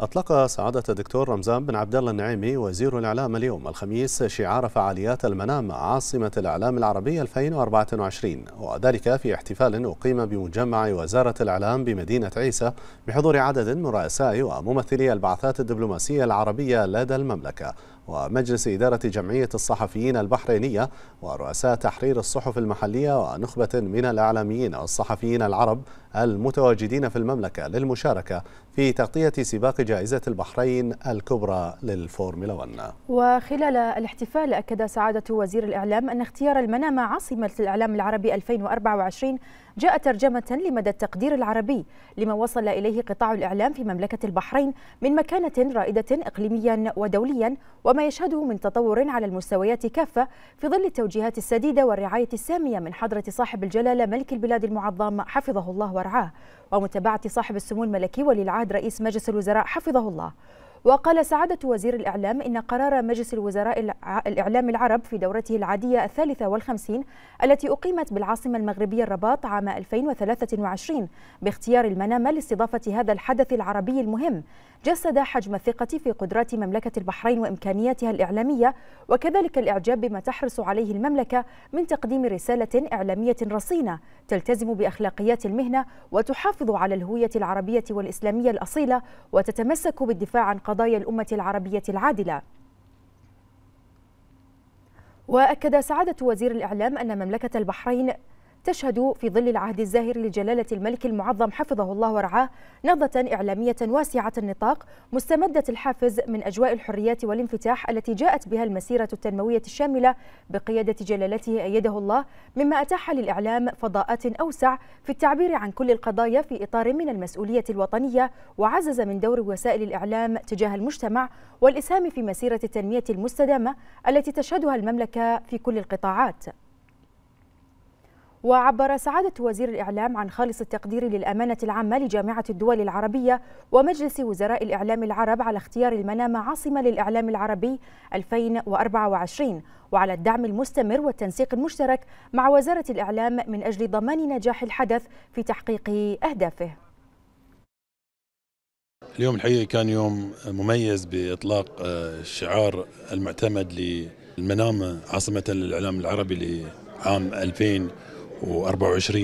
أطلق سعادة الدكتور رمزان بن عبد الله النعيمي وزير الإعلام اليوم الخميس شعار فعاليات المنام عاصمة الإعلام العربي 2024 وذلك في احتفال أقيم بمجمع وزارة الإعلام بمدينة عيسى بحضور عدد من رؤساء وممثلي البعثات الدبلوماسية العربية لدى المملكة ومجلس إدارة جمعية الصحفيين البحرينية ورؤساء تحرير الصحف المحلية ونخبة من الإعلاميين والصحفيين العرب المتواجدين في المملكة للمشاركة في تغطية سباق جائزة البحرين الكبرى للفورمولا 1 وخلال الاحتفال أكد سعادة وزير الإعلام أن اختيار المنامة عاصمة الإعلام العربي 2024 جاء ترجمة لمدى التقدير العربي لما وصل إليه قطاع الإعلام في مملكة البحرين من مكانة رائدة إقليميا ودوليا وما يشهده من تطور على المستويات كافة في ظل التوجيهات السديدة والرعاية السامية من حضرة صاحب الجلالة ملك البلاد المعظم حفظه الله ورعاه ومتابعة صاحب السمو الملكي ولي العهد رئيس مجلس الوزراء حفظه الله وقال سعادة وزير الإعلام إن قرار مجلس الوزراء الإعلام العرب في دورته العادية الثالثة والخمسين التي أقيمت بالعاصمة المغربية الرباط عام 2023 باختيار المنامة لاستضافة هذا الحدث العربي المهم جسد حجم الثقة في قدرات مملكة البحرين وإمكانياتها الإعلامية وكذلك الإعجاب بما تحرص عليه المملكة من تقديم رسالة إعلامية رصينة تلتزم بأخلاقيات المهنة وتحافظ على الهوية العربية والإسلامية الأصيلة وتتمسك بالدفاع عن قضايا قضايا الأمة العربية العادلة وأكد سعادة وزير الإعلام أن مملكة البحرين تشهد في ظل العهد الزاهر لجلالة الملك المعظم حفظه الله ورعاه نهضة إعلامية واسعة النطاق مستمدة الحافز من أجواء الحريات والانفتاح التي جاءت بها المسيرة التنموية الشاملة بقيادة جلالته أيده الله مما أتاح للإعلام فضاءات أوسع في التعبير عن كل القضايا في إطار من المسؤولية الوطنية وعزز من دور وسائل الإعلام تجاه المجتمع والإسهام في مسيرة التنمية المستدامة التي تشهدها المملكة في كل القطاعات وعبر سعادة وزير الإعلام عن خالص التقدير للأمانة العامة لجامعة الدول العربية ومجلس وزراء الإعلام العرب على اختيار المنامة عاصمة للإعلام العربي 2024 وعلى الدعم المستمر والتنسيق المشترك مع وزارة الإعلام من أجل ضمان نجاح الحدث في تحقيق أهدافه اليوم الحقيقة كان يوم مميز بإطلاق آه، الشعار المعتمد للمنامة عاصمة الإعلام العربي لعام 2000 و24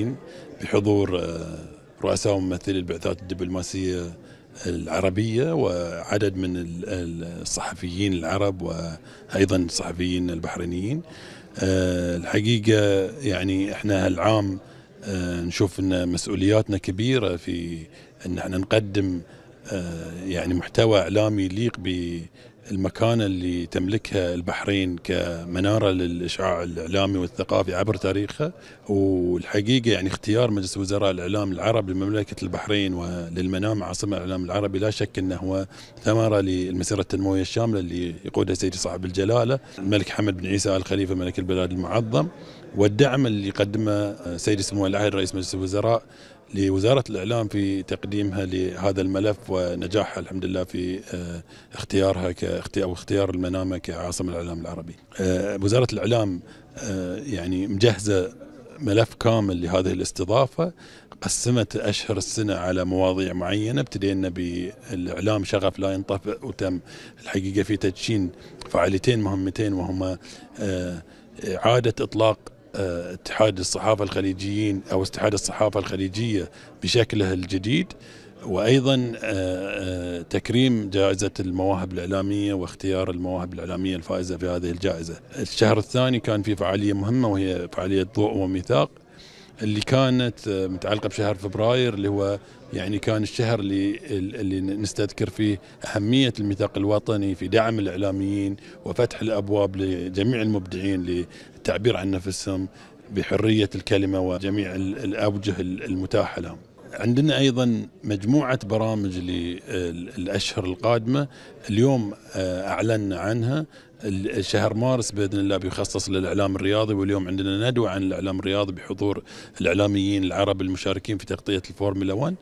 بحضور آه، رؤساء وممثلي البعثات الدبلوماسية العربية وعدد من الصحفيين العرب وأيضا الصحفيين البحرينيين آه، الحقيقة يعني احنا هالعام آه، نشوف ان مسؤولياتنا كبيرة في ان احنا نقدم يعني محتوى إعلامي يليق المكانة اللي تملكها البحرين كمنارة للإشعاع الإعلامي والثقافي عبر تاريخها والحقيقة يعني اختيار مجلس وزراء الإعلام العرب لمملكة البحرين وللمنام عاصمة الإعلام العربي لا شك أنه هو ثمرة للمسيرة التنموية الشاملة اللي يقودها سيدي صاحب الجلالة الملك حمد بن عيسى آل خليفة ملك البلاد المعظم والدعم اللي قدمه سيدي سمو العهد رئيس مجلس الوزراء لوزارة الإعلام في تقديمها لهذا الملف ونجاحها الحمد لله في آه، اختيارها أو اختيار المنامة كعاصمة الإعلام العربي آه، وزارة الإعلام آه، يعني مجهزة ملف كامل لهذه الاستضافة قسمت أشهر السنة على مواضيع معينة ابتدينا بالإعلام شغف لا ينطفئ وتم الحقيقة في تدشين فعاليتين مهمتين وهما إعادة إطلاق اتحاد الصحافة الخليجيين أو اتحاد الصحافة الخليجية بشكله الجديد وأيضا آه، آه، تكريم جائزة المواهب الإعلامية واختيار المواهب الإعلامية الفائزة في هذه الجائزة الشهر الثاني كان في فعالية مهمة وهي فعالية ضوء وميثاق اللي كانت آه، متعلقه بشهر فبراير اللي هو يعني كان الشهر اللي اللي نستذكر فيه اهميه الميثاق الوطني في دعم الاعلاميين وفتح الابواب لجميع المبدعين التعبير عن نفسهم بحرية الكلمة وجميع الأوجه المتاحة لهم عندنا ايضا مجموعه برامج للاشهر القادمه اليوم آه، اعلنا عنها شهر مارس باذن الله بيخصص للاعلام الرياضي واليوم عندنا ندوه عن الاعلام الرياضي بحضور الاعلاميين العرب المشاركين في تغطيه الفورمولا 1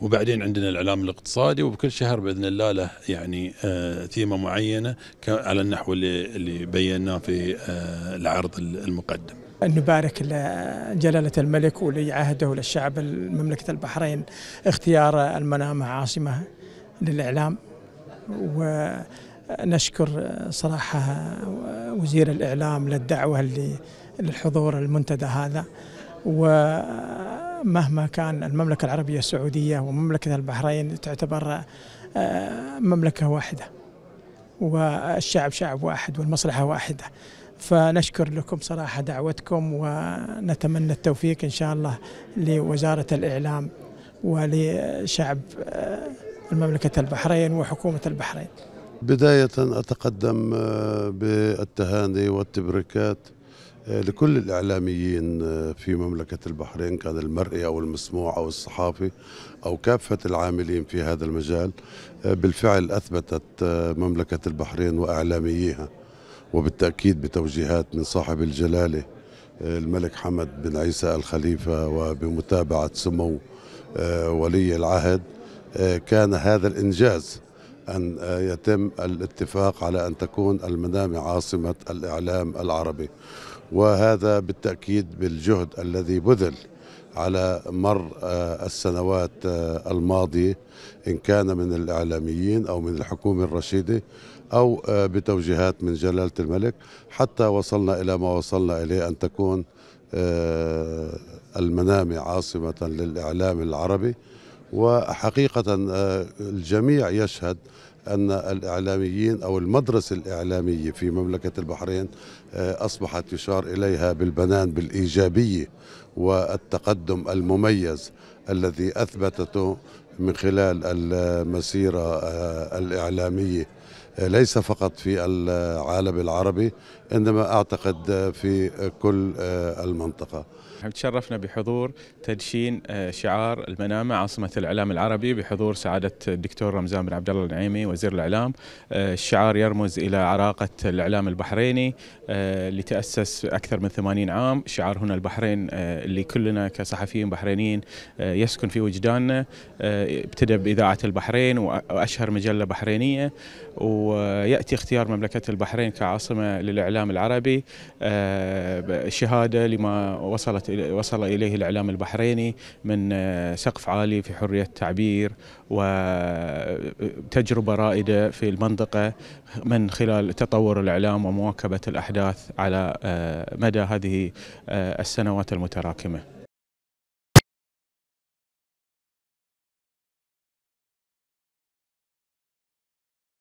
وبعدين عندنا الاعلام الاقتصادي وبكل شهر باذن الله له يعني آه، ثيمه معينه على النحو اللي اللي بيناه في آه، العرض المقدم. نبارك لجلالة الملك ولي عهده وللشعب المملكة البحرين اختيار المنامة عاصمة للإعلام و نشكر صراحة وزير الإعلام للدعوة للحضور المنتدى هذا ومهما كان المملكة العربية السعودية ومملكة البحرين تعتبر آه، مملكة واحدة والشعب شعب واحد والمصلحة واحدة فنشكر لكم صراحة دعوتكم ونتمنى التوفيق إن شاء الله لوزارة الإعلام ولشعب آه، المملكة البحرين وحكومة البحرين بداية أتقدم آه، بالتهاني والتبريكات آه، لكل الإعلاميين آه، في مملكة البحرين كان المرئي أو المسموع أو الصحافي أو كافة العاملين في هذا المجال بالفعل أثبتت مملكة البحرين وإعلامييها وبالتأكيد بتوجيهات من صاحب الجلالة الملك حمد بن عيسى الخليفة وبمتابعة سمو ولي العهد كان هذا الإنجاز أن يتم الاتفاق على أن تكون المنامة عاصمة الإعلام العربي وهذا بالتأكيد بالجهد الذي بذل على مر آه، السنوات آه، الماضية إن كان من الإعلاميين أو من الحكومة الرشيدة أو آه، بتوجيهات من جلالة الملك حتى وصلنا إلى ما وصلنا إليه أن تكون المنامة عاصمة للإعلام العربي وحقيقة آه، الجميع يشهد أن الإعلاميين أو المدرسة الإعلامية في مملكة البحرين آه، أصبحت يشار إليها بالبنان بالإيجابية والتقدم المميز الذي أثبتته من خلال المسيرة آه، الإعلامية ليس فقط في العالم العربي انما اعتقد في كل المنطقه. احنا تشرفنا بحضور تدشين آه، شعار المنامه عاصمه الاعلام العربي بحضور سعاده الدكتور رمزان بن عبد الله النعيمي وزير الاعلام. آه، الشعار يرمز الى عراقه الاعلام البحريني آه، اللي تاسس اكثر من 80 عام، شعار هنا البحرين اللي كلنا كصحفيين بحرينيين يسكن في وجداننا ابتدى باذاعه البحرين واشهر مجله بحرينيه و وياتي اختيار مملكه البحرين كعاصمه للاعلام العربي آه، شهاده لما وصلت وصل اليه الاعلام البحريني من آه، سقف عالي في حريه التعبير وتجربه آه، رائده في المنطقه من خلال تطور الاعلام ومواكبه الاحداث على مدى هذه السنوات المتراكمه.